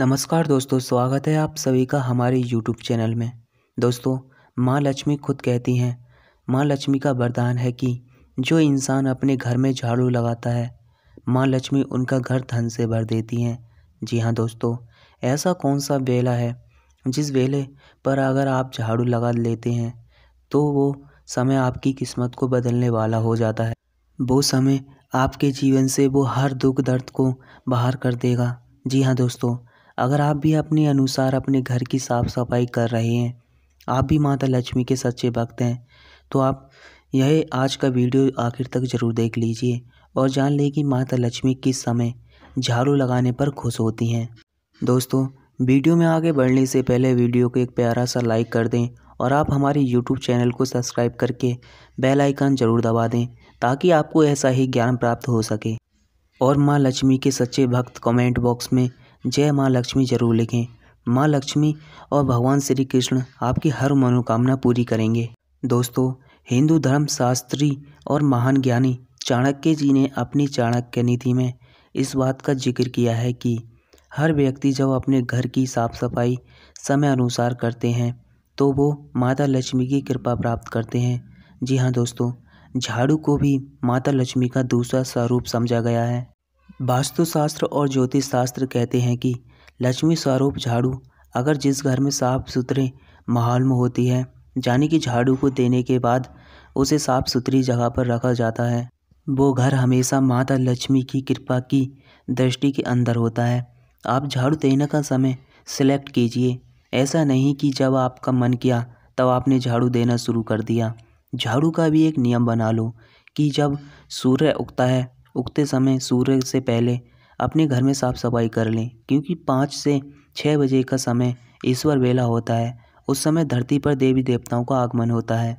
नमस्कार दोस्तों स्वागत है आप सभी का हमारे YouTube चैनल में दोस्तों माँ लक्ष्मी खुद कहती हैं माँ लक्ष्मी का वरदान है कि जो इंसान अपने घर में झाड़ू लगाता है माँ लक्ष्मी उनका घर धन से भर देती हैं जी हाँ दोस्तों ऐसा कौन सा वेला है जिस वेले पर अगर आप झाड़ू लगा लेते हैं तो वो समय आपकी किस्मत को बदलने वाला हो जाता है वो समय आपके जीवन से वो हर दुख दर्द को बाहर कर देगा जी हाँ दोस्तों अगर आप भी अपने अनुसार अपने घर की साफ़ सफाई कर रहे हैं आप भी माता लक्ष्मी के सच्चे भक्त हैं तो आप यह आज का वीडियो आखिर तक ज़रूर देख लीजिए और जान लें कि माता लक्ष्मी किस समय झाड़ू लगाने पर खुश होती हैं दोस्तों वीडियो में आगे बढ़ने से पहले वीडियो को एक प्यारा सा लाइक कर दें और आप हमारे यूट्यूब चैनल को सब्सक्राइब करके बेल आइकन ज़रूर दबा दें ताकि आपको ऐसा ही ज्ञान प्राप्त हो सके और माँ लक्ष्मी के सच्चे भक्त कमेंट बॉक्स में जय माँ लक्ष्मी ज़रूर लिखें माँ लक्ष्मी और भगवान श्री कृष्ण आपकी हर मनोकामना पूरी करेंगे दोस्तों हिंदू धर्म शास्त्री और महान ज्ञानी चाणक्य जी ने अपनी चाणक्य नीति में इस बात का जिक्र किया है कि हर व्यक्ति जब अपने घर की साफ सफाई समय अनुसार करते हैं तो वो माता लक्ष्मी की कृपा प्राप्त करते हैं जी हाँ दोस्तों झाड़ू को भी माता लक्ष्मी का दूसरा स्वरूप समझा गया है वास्तुशास्त्र और ज्योतिष शास्त्र कहते हैं कि लक्ष्मी स्वरूप झाड़ू अगर जिस घर में साफ सुथरे माहौल में होती है यानी कि झाड़ू को देने के बाद उसे साफ सुथरी जगह पर रखा जाता है वो घर हमेशा माता लक्ष्मी की कृपा की दृष्टि के अंदर होता है आप झाड़ू देने का समय सिलेक्ट कीजिए ऐसा नहीं कि जब आपका मन किया तब आपने झाड़ू देना शुरू कर दिया झाड़ू का भी एक नियम बना लो कि जब सूर्य उगता है उगते समय सूर्य से पहले अपने घर में साफ़ सफाई कर लें क्योंकि पाँच से छः बजे का समय ईश्वर वेला होता है उस समय धरती पर देवी देवताओं का आगमन होता है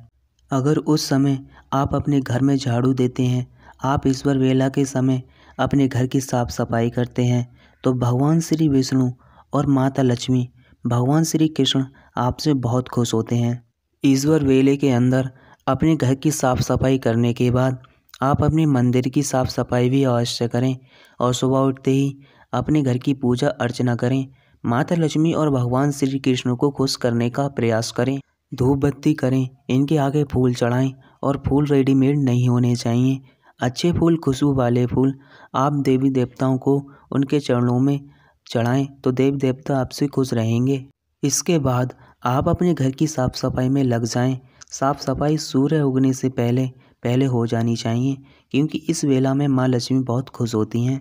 अगर उस समय आप अपने घर में झाड़ू देते हैं आप ईश्वर वेला के समय अपने घर की साफ़ सफाई करते हैं तो भगवान श्री विष्णु और माता लक्ष्मी भगवान श्री कृष्ण आपसे बहुत खुश होते हैं ईश्वर वेले के अंदर अपने घर की साफ़ सफाई करने के बाद आप अपने मंदिर की साफ सफाई भी अवश्य करें और सुबह उठते ही अपने घर की पूजा अर्चना करें माता लक्ष्मी और भगवान श्री कृष्ण को खुश करने का प्रयास करें धूप बत्ती करें इनके आगे फूल चढ़ाएं और फूल रेडीमेड नहीं होने चाहिए अच्छे फूल खुशबू वाले फूल आप देवी देवताओं को उनके चरणों में चढ़ाएं तो देवी देवता आपसे खुश रहेंगे इसके बाद आप अपने घर की साफ़ सफाई में लग जाएं। साफ़ सफाई सूर्य उगने से पहले पहले हो जानी चाहिए क्योंकि इस वेला में माँ लक्ष्मी बहुत खुश होती हैं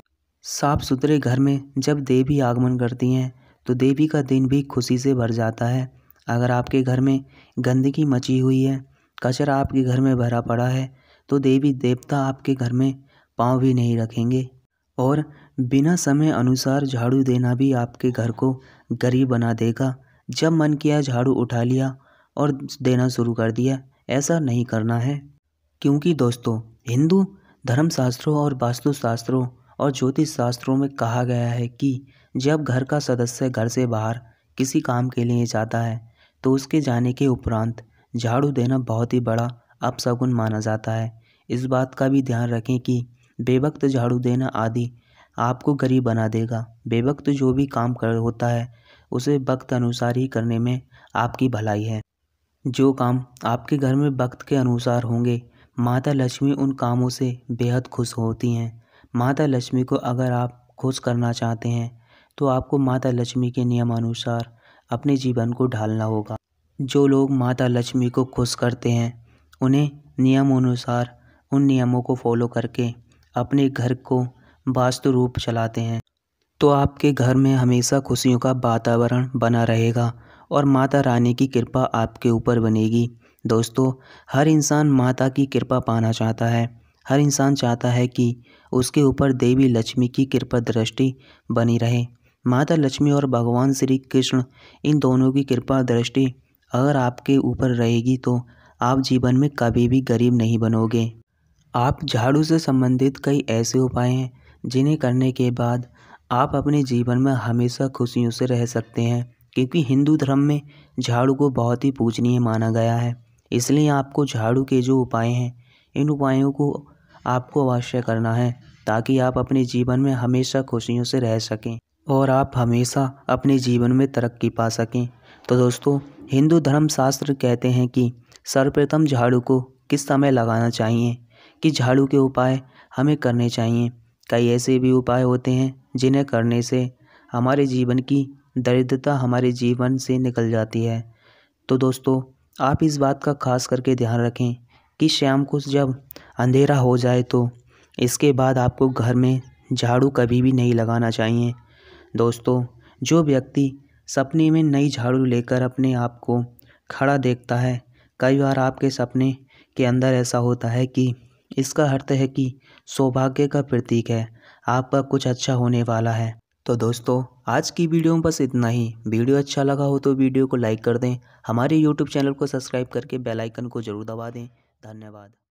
साफ सुथरे घर में जब देवी आगमन करती हैं तो देवी का दिन भी खुशी से भर जाता है अगर आपके घर में गंदगी मची हुई है कचरा आपके घर में भरा पड़ा है तो देवी देवता आपके घर में पाँव भी नहीं रखेंगे और बिना समय अनुसार झाड़ू देना भी आपके घर को गरीब बना देगा जब मन किया झाड़ू उठा लिया और देना शुरू कर दिया ऐसा नहीं करना है क्योंकि दोस्तों हिंदू धर्मशास्त्रों और वास्तुशास्त्रों और ज्योतिष शास्त्रों में कहा गया है कि जब घर का सदस्य घर से बाहर किसी काम के लिए जाता है तो उसके जाने के उपरांत झाड़ू देना बहुत ही बड़ा अपशगुन माना जाता है इस बात का भी ध्यान रखें कि बेवक्त झाड़ू देना आदि आपको गरीब बना देगा बेवक्त जो भी काम कर होता है उसे वक्त अनुसार ही करने में आपकी भलाई है जो काम आपके घर में वक्त के अनुसार होंगे माता लक्ष्मी उन कामों से बेहद खुश होती हैं माता लक्ष्मी को अगर आप खुश करना चाहते हैं तो आपको माता लक्ष्मी के नियमानुसार अपने जीवन को ढालना होगा जो लोग माता लक्ष्मी को खुश करते हैं उन्हें नियमानुसार उन नियमों को फॉलो करके अपने घर को वास्तु रूप चलाते हैं तो आपके घर में हमेशा खुशियों का वातावरण बना रहेगा और माता रानी की कृपा आपके ऊपर बनेगी दोस्तों हर इंसान माता की कृपा पाना चाहता है हर इंसान चाहता है कि उसके ऊपर देवी लक्ष्मी की कृपा दृष्टि बनी रहे माता लक्ष्मी और भगवान श्री कृष्ण इन दोनों की कृपा दृष्टि अगर आपके ऊपर रहेगी तो आप जीवन में कभी भी गरीब नहीं बनोगे आप झाड़ू से संबंधित कई ऐसे उपाय हैं जिन्हें करने के बाद आप अपने जीवन में हमेशा खुशियों से रह सकते हैं क्योंकि हिंदू धर्म में झाड़ू को बहुत ही पूजनीय माना गया है इसलिए आपको झाड़ू के जो उपाय हैं इन उपायों को आपको अवश्य करना है ताकि आप अपने जीवन में हमेशा खुशियों से रह सकें और आप हमेशा अपने जीवन में तरक्की पा सकें तो दोस्तों हिंदू धर्म शास्त्र कहते हैं कि सर्वप्रथम झाड़ू को किस समय लगाना चाहिए कि झाड़ू के उपाय हमें करने चाहिए कई ऐसे भी उपाय होते हैं जिन्हें करने से हमारे जीवन की दरिद्रता हमारे जीवन से निकल जाती है तो दोस्तों आप इस बात का खास करके ध्यान रखें कि शाम को जब अंधेरा हो जाए तो इसके बाद आपको घर में झाड़ू कभी भी नहीं लगाना चाहिए दोस्तों जो व्यक्ति सपने में नई झाड़ू लेकर अपने आप को खड़ा देखता है कई बार आपके सपने के अंदर ऐसा होता है कि इसका अर्थ है कि सौभाग्य का प्रतीक है आपका कुछ अच्छा होने वाला है तो दोस्तों आज की वीडियो में बस इतना ही वीडियो अच्छा लगा हो तो वीडियो को लाइक कर दें हमारे यूट्यूब चैनल को सब्सक्राइब करके बेल आइकन को ज़रूर दबा दें धन्यवाद